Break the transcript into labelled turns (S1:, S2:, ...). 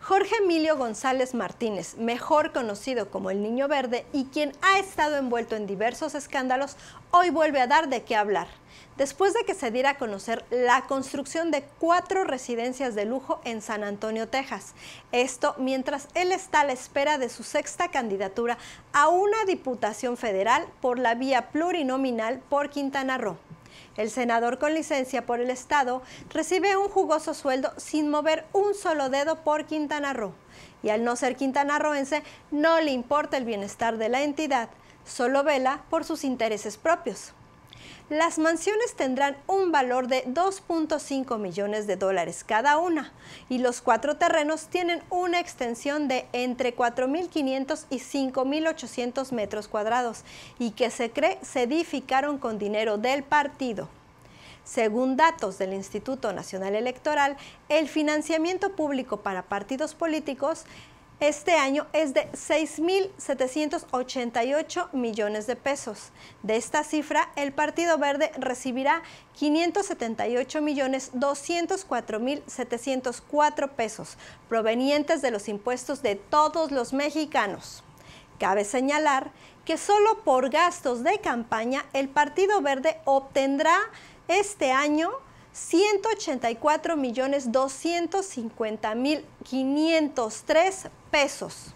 S1: Jorge Emilio González Martínez, mejor conocido como el Niño Verde y quien ha estado envuelto en diversos escándalos, hoy vuelve a dar de qué hablar. Después de que se diera a conocer la construcción de cuatro residencias de lujo en San Antonio, Texas. Esto mientras él está a la espera de su sexta candidatura a una diputación federal por la vía plurinominal por Quintana Roo. El senador con licencia por el Estado recibe un jugoso sueldo sin mover un solo dedo por Quintana Roo. Y al no ser quintanarroense, no le importa el bienestar de la entidad, solo vela por sus intereses propios. Las mansiones tendrán un valor de 2.5 millones de dólares cada una y los cuatro terrenos tienen una extensión de entre 4.500 y 5.800 metros cuadrados y que se cree se edificaron con dinero del partido. Según datos del Instituto Nacional Electoral, el financiamiento público para partidos políticos este año es de 6.788 millones de pesos. De esta cifra, el Partido Verde recibirá millones 578.204.704 pesos, provenientes de los impuestos de todos los mexicanos. Cabe señalar que solo por gastos de campaña el Partido Verde obtendrá este año 184 millones 250 mil 503 pesos.